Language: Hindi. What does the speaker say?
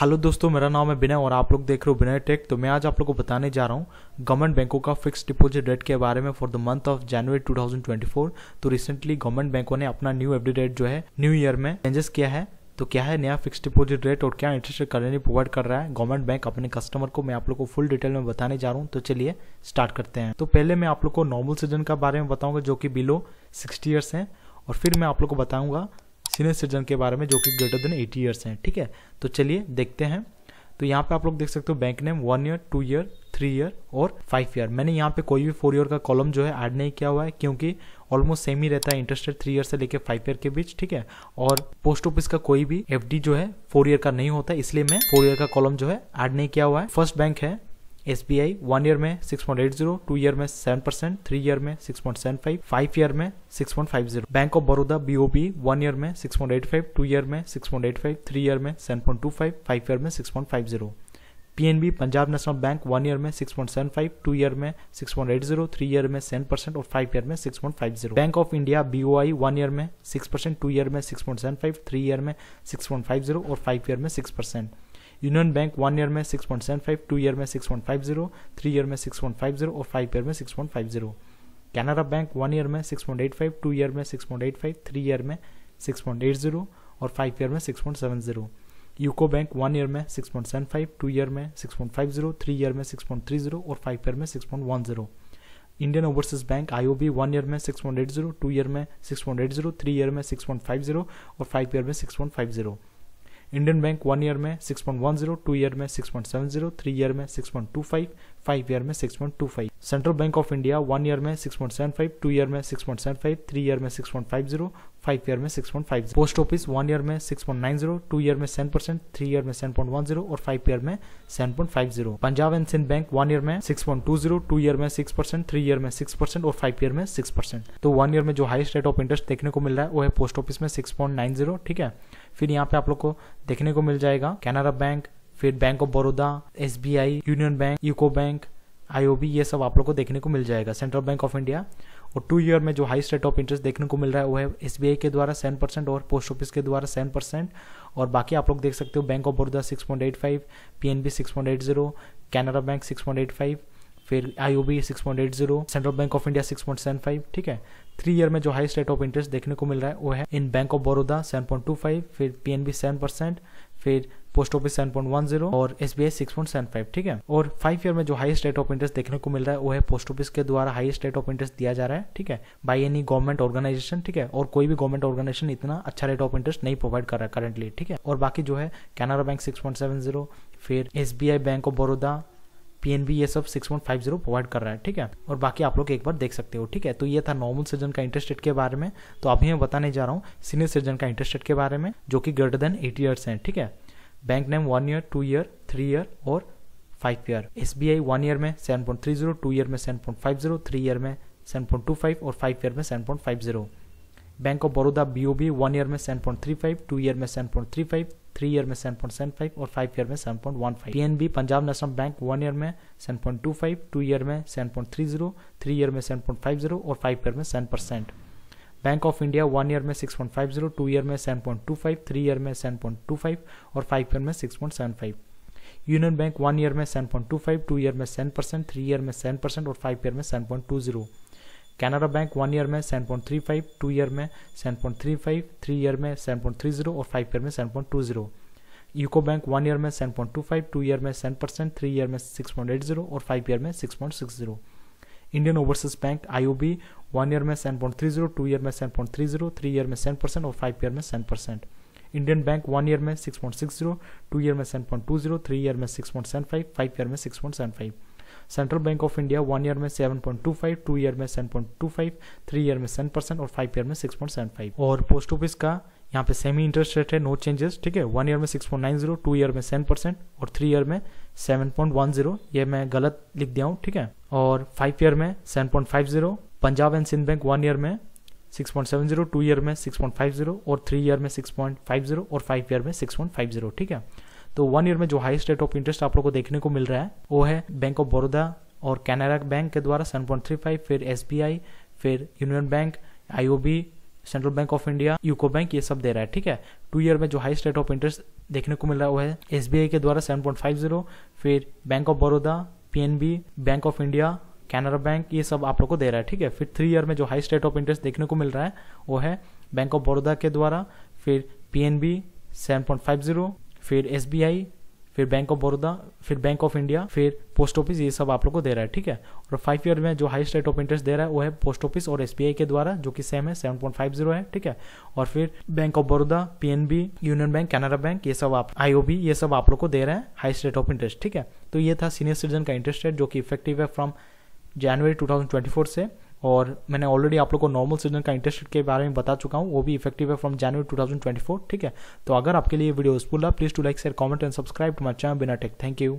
हेलो दोस्तों मेरा नाम है बिना और आप लोग देख रहे हो विनय टेक तो मैं आज आप लोग को बताने जा रहा हूँ गवर्नमेंट बैंकों का फिक्स डिपॉजिट रेट के बारे में for the month of January 2024 तो रिसेंटली गवर्नमेंट बैंकों ने अपना न्यू एफडी रेट जो है न्यू ईयर में चेंजेस किया है तो क्या है नया फिक्स डिपॉजिट रेट और क्या इंटरेस्ट करंटली प्रोवाइड कर रहा है गवर्नमेंट बैंक अपने कस्टमर को मैं आप लोग को फुल डिटेल में बताने जा रहा हूँ तो चलिए स्टार्ट करते हैं तो पहले मैं आप लोग को नॉर्मल सीजन का बारे में बताऊंगा जो कि बिलो सिक्सटी ईयर्स है और फिर मैं आप लोग को बताऊंगा सीनियर सिटीजन के बारे में जो कि ग्रेटर देन एटी ईयर्स हैं ठीक है तो चलिए देखते हैं तो यहाँ पे आप लोग देख सकते हो bank name one year two year three year और फाइव ईयर मैंने यहाँ पे कोई भी फोर ईयर का कॉलम जो है ऐड नहीं किया हुआ है क्योंकि ऑलमोस्ट सेम ही रहता है इंटरेस्ट रेट थ्री ईयर से लेकर फाइव ईयर के बीच ठीक है और पोस्ट ऑफिस का कोई भी एफ जो है फोर ईयर का नहीं होता इसलिए मैं फोर ईयर का कॉलम जो है ऐड नहीं किया हुआ है फर्स्ट बैंक है S B I one year में six point eight zero two year में सेवन परसेंट थ्री ईयर में six point seven five five year में six point five zero bank of Baroda BOB one year में six point eight five two year में six point eight five three year में seven point two five five year में six point five zero PNB Punjab national bank one year में six point seven five two year में six point eight zero three year में सेवन परसेंट और फाइव ईयर में six point five zero bank of India BOI one year में सिक्स परसेंट टू ईयर में six point seven five three year में सिक्स पॉइंट फाइव जीरो और फाइव ईयर में six percent union bank one year में six point seven five two year में six point five zero three year में सिक्स पॉइंट फाइव जीरो और फाइव ईयर में six point five zero Canara bank one year में six point eight five two year में six point eight five three year में सिक्स पॉइंट एट जीरो और फाइव ईयर में six point seven zero UCO bank one year में six point seven five two year में six point five zero three year में सिक्स पॉइंट थ्री जीरो और फाइव ईयर में six point one zero Indian overseas bank I O B one year में six point eight zero two year में six point eight zero three year में सिक्स पॉइंट फाइव जीरो और फाइव ईयर में six point five zero Indian bank one year में six point one zero two year में six point seven zero three year में six point two five five year में six point two five central bank of India one year में six point seven five two year में six point seven five three year में six point five zero five year में six point five post office one year में six point nine zero two year में सेवन परसेंट थ्री ईयर में सेवन पॉइंट वन जीरो और फाइव ईयर में seven point five zero Punjab and Sind bank one year में six point two zero two year में सिक्स परसेंट थ्री ईयर में सिक्स परसेंट और फाइव ईयर में सिक्स परसेंट तो वन ईयर में जो हाइस्ट रेट ऑफ इंटरेस्ट देखने को मिल रहा है वो है पोस्ट ऑफिस में सिक्स पॉइंट नाइन जीरो ठीक है फिर यहाँ पे आप लोग को देखने को मिल जाएगा कैनरा बैंक फिर bank of Baroda S B I union bank UCO bank IOB ये सब आप लोग को देखने को मिल जाएगा सेंट्रल बैंक ऑफ इंडिया और टू ईयर में जो हाई रेट ऑफ इंटरेस्ट देखने को मिल रहा है वो है एस के द्वारा सेवन परसेंट और पोस्ट ऑफिस के द्वारा सेवन परसेंट और बाकी आप लोग देख सकते हो bank of Baroda six point eight five P N B six point eight zero Canara bank six point eight five फिर I O B six point eight zero central bank of India six point seven five ठीक है थ्री ईयर में जो हाईस्ट रेट ऑफ इंटरेस्ट देखने को मिल रहा है वो है इन bank of Baroda seven point two five फिर P N B seven percent फिर post office seven point one zero और S B I six point seven five ठीक है और फाइव ईयर में जो हाईस्ट रेट ऑफ इंटरेस्ट देखने को मिल रहा है वो है पोस्ट ऑफिस के द्वारा हाईस्ट रेट ऑफ इंटरेस्ट दिया जा रहा है ठीक है बाई एनी गवर्नमेंट ऑर्गेनाइजेशन ठीक है और कोई भी गवर्नमेंट ऑर्गेनाइजेशन इतना अच्छा रेट ऑफ इंटरेस्ट नहीं प्रोवाइड कर रहा है करंटली ठीक है और बाकी जो है Canara bank six point seven zero फिर S B I bank of Baroda PNB ये सब 6150 प्रोवाइड कर रहा है ठीक है और बाकी आप लोग एक बार देख सकते हो ठीक है तो ये था नॉर्मल सीजन का इंटरेस्ट रेट के बारे में तो अभी मैं बताने जा रहा हूँ सीनियर सीजन का इंटरेस्ट रेट के बारे में जो कि ग्रेटर देन एट ईयर्स है ठीक है bank name one year two year three year और five year S B I one year में seven point three zero two year में seven point five zero three year में सेवन पॉइंट टू फाइव और फाइव ईयर में seven point five zero bank of Baroda BOB one year में seven point three five two year में seven point three five three year में सेवन पॉइंट सेवन फाइव और फाइव ईयर में seven point one five PNB Punjab national bank one year में seven point two five two year में seven point three zero three year में सेवन पॉइंट फाइव जीरो और फाइव ईयर में seven percent bank of India one year में six point five zero two year में seven point two five three year में सेवन पॉइंट टू फाइव और फाइव ईयर में six point seven five union bank one year में seven point two five two year में सेवन परसेंट थ्री ईयर में सेवन परसेंट और फाइव ईयर में seven point two zero Canara bank one year में seven point three five two year में seven point three five three year में सेवन पॉइंट थ्री जीरो और फाइव ईयर में seven point two zero UCO bank one year में seven point two five two year में सेवन परसेंट थ्री ईयर में सिक्स पॉइंट एट जीरो और फाइव ईयर में six point six zero Indian overseas bank I O B one year में seven point three zero two year में seven point three zero three year में सेवन परसेंट और फाइव ईयर में seven percent Indian bank one year में six point six zero two year में seven point two zero three year में six point seven five five year में six point seven five central bank of India one year में seven point two five two year में seven point two five three year में सेवन परसेंट और फाइव ईयर में सिक्स पॉइंट सेवन फाइव और पोस्ट ऑफिस का यहाँ पे सेमी इंटरेस्ट रेट है नो चेंजेस ठीक है वन ईयर में six point nine zero two year में सेवन परसेंट और थ्री ईयर में सेवन पॉइंट वन जीरो ये मैं गलत लिख दिया हूँ ठीक है और फाइव ईयर में seven point five zero Punjab and Sind bank one year में six point seven zero two year में सिक्स पॉइंट फाइव जीरो और थ्री ईयर में सिक्स पॉइंट फाइव जीरो और फाइव ईयर में सिक्स पॉइंट फाइव जीरो ठीक है तो वन ईयर में जो हाईस्ट रेट ऑफ इंटरेस्ट आप लोग को देखने को मिल रहा है वो है बैंक ऑफ बड़ौदा और कैनरा बैंक के द्वारा सेवन पॉइंट थ्री फाइव फिर एस फिर union bank I central bank of India UCO bank ये सब दे रहा है ठीक है टू ईयर में जो हाईस्ट रेट ऑफ इंटरेस्ट देखने को मिल रहा है वो है एस के द्वारा जीरो फिर bank of Baroda P B bank of India Canara bank ये सब आप लोग को दे रहा है ठीक है फिर थ्री ईयर में जो हाइस्ट रेट ऑफ इंटरेस्ट देखने को मिल रहा है वो है बैंक ऑफ बड़ौदा के द्वारा फिर P N B seven point five zero फिर एस फिर बैंक ऑफ बड़ौदा फिर बैंक ऑफ इंडिया फिर पोस्ट ऑफिस ये सब आप लोग को दे रहा है ठीक है और फाइव ईयर में जो हाईस्ट रेट ऑफ इंटरेस्ट दे रहा है वो है पोस्ट ऑफिस और एस के द्वारा जो कि सेम है सेवन पॉइंट फाइव जीरो है ठीक है और फिर bank of Baroda PNB union bank Canara bank ये सब आप आईओबी ये सब आप लोग को दे रहे हैं हाईस्ट रेट ऑफ इंटरेस्ट ठीक है तो ये था सीनियर सिटीजन का इंटरेस्ट रेट जो कि इफेक्टिव है फ्रॉम जनवरी टू से और मैंने ऑलरेडी आप लोग को नॉर्मल सीजन का इंटरेस्ट के बारे में बता चुका हूँ वो भी इफेक्टिव है फ्रॉम जनवरी 2024 ठीक है तो अगर आपके लिए वीडियो यूजफुल है please to like share comment and subscribe to my channel बिना टेक थैंक यू